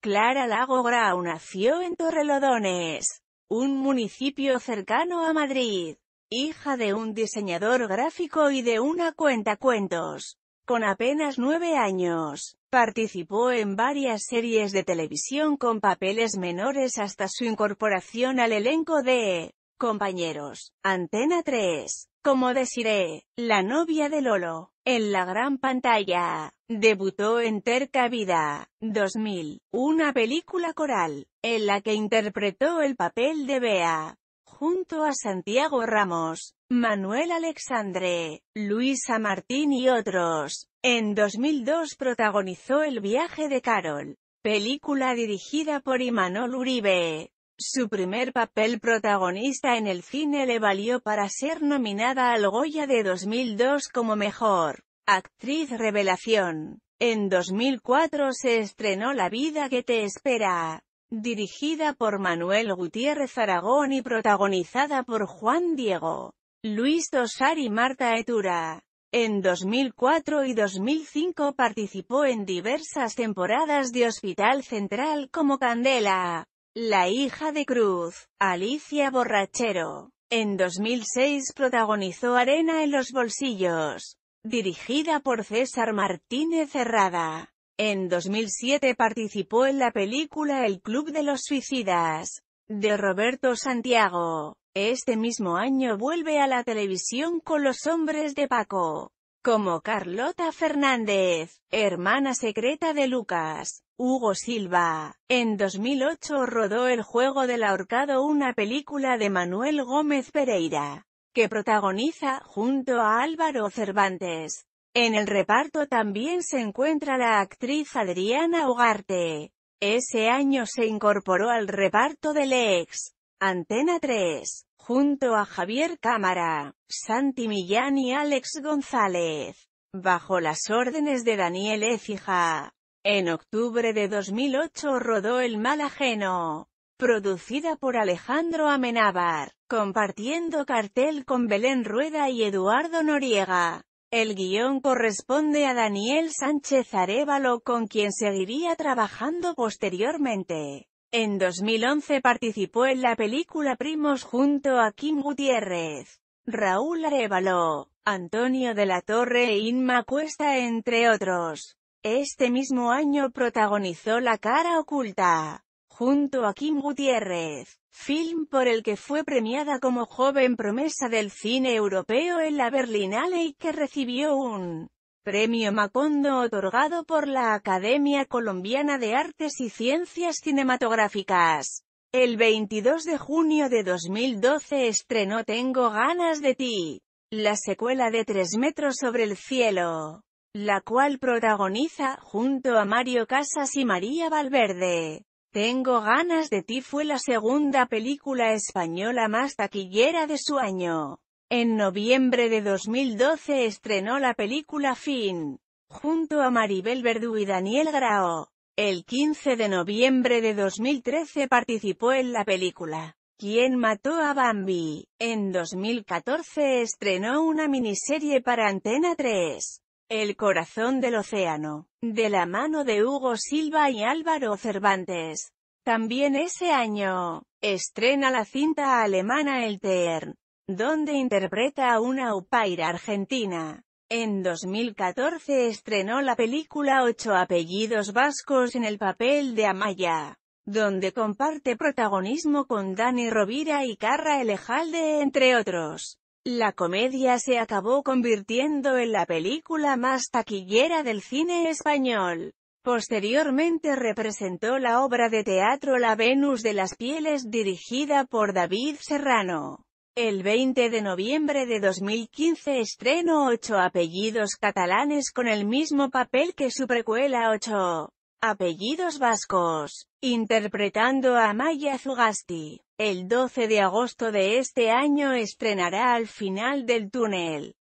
Clara Lago Grau nació en Torrelodones, un municipio cercano a Madrid, hija de un diseñador gráfico y de una cuentacuentos. Con apenas nueve años, participó en varias series de televisión con papeles menores hasta su incorporación al elenco de Compañeros, Antena 3, como deciré, la novia de Lolo, en la gran pantalla, debutó en Terca Vida, 2000, una película coral, en la que interpretó el papel de Bea, junto a Santiago Ramos, Manuel Alexandre, Luisa Martín y otros. En 2002 protagonizó El viaje de Carol, película dirigida por Imanol Uribe, su primer papel protagonista en el cine le valió para ser nominada al Goya de 2002 como Mejor Actriz Revelación. En 2004 se estrenó La vida que te espera, dirigida por Manuel Gutiérrez Aragón y protagonizada por Juan Diego, Luis Tosar y Marta Etura. En 2004 y 2005 participó en diversas temporadas de Hospital Central como Candela, la hija de Cruz, Alicia Borrachero, en 2006 protagonizó Arena en los bolsillos, dirigida por César Martínez Herrada. En 2007 participó en la película El Club de los Suicidas, de Roberto Santiago. Este mismo año vuelve a la televisión con Los Hombres de Paco como Carlota Fernández, hermana secreta de Lucas. Hugo Silva. En 2008 rodó El juego del ahorcado una película de Manuel Gómez Pereira, que protagoniza, junto a Álvaro Cervantes. En el reparto también se encuentra la actriz Adriana Ugarte. Ese año se incorporó al reparto del ex Antena 3, junto a Javier Cámara, Santi Millán y Alex González, bajo las órdenes de Daniel Ecija. En octubre de 2008 rodó El mal ajeno, producida por Alejandro Amenábar, compartiendo cartel con Belén Rueda y Eduardo Noriega. El guión corresponde a Daniel Sánchez Arevalo con quien seguiría trabajando posteriormente. En 2011 participó en la película Primos junto a Kim Gutiérrez, Raúl Arevalo, Antonio de la Torre e Inma Cuesta entre otros. Este mismo año protagonizó La cara oculta, junto a Kim Gutiérrez, film por el que fue premiada como joven promesa del cine europeo en la Berlinale y que recibió un Premio Macondo otorgado por la Academia Colombiana de Artes y Ciencias Cinematográficas. El 22 de junio de 2012 estrenó Tengo ganas de ti, la secuela de Tres metros sobre el cielo, la cual protagoniza, junto a Mario Casas y María Valverde. Tengo ganas de ti fue la segunda película española más taquillera de su año. En noviembre de 2012 estrenó la película Fin, junto a Maribel Verdú y Daniel Grao. El 15 de noviembre de 2013 participó en la película ¿Quién mató a Bambi? En 2014 estrenó una miniserie para Antena 3, El corazón del océano, de la mano de Hugo Silva y Álvaro Cervantes. También ese año, estrena la cinta alemana El Tern, donde interpreta a una upaira argentina. En 2014 estrenó la película Ocho apellidos vascos en el papel de Amaya, donde comparte protagonismo con Dani Rovira y Carra Elejalde entre otros. La comedia se acabó convirtiendo en la película más taquillera del cine español. Posteriormente representó la obra de teatro La Venus de las Pieles dirigida por David Serrano. El 20 de noviembre de 2015 estreno Ocho apellidos catalanes con el mismo papel que su precuela Ocho apellidos vascos, interpretando a Maya Zugasti. El 12 de agosto de este año estrenará Al final del túnel,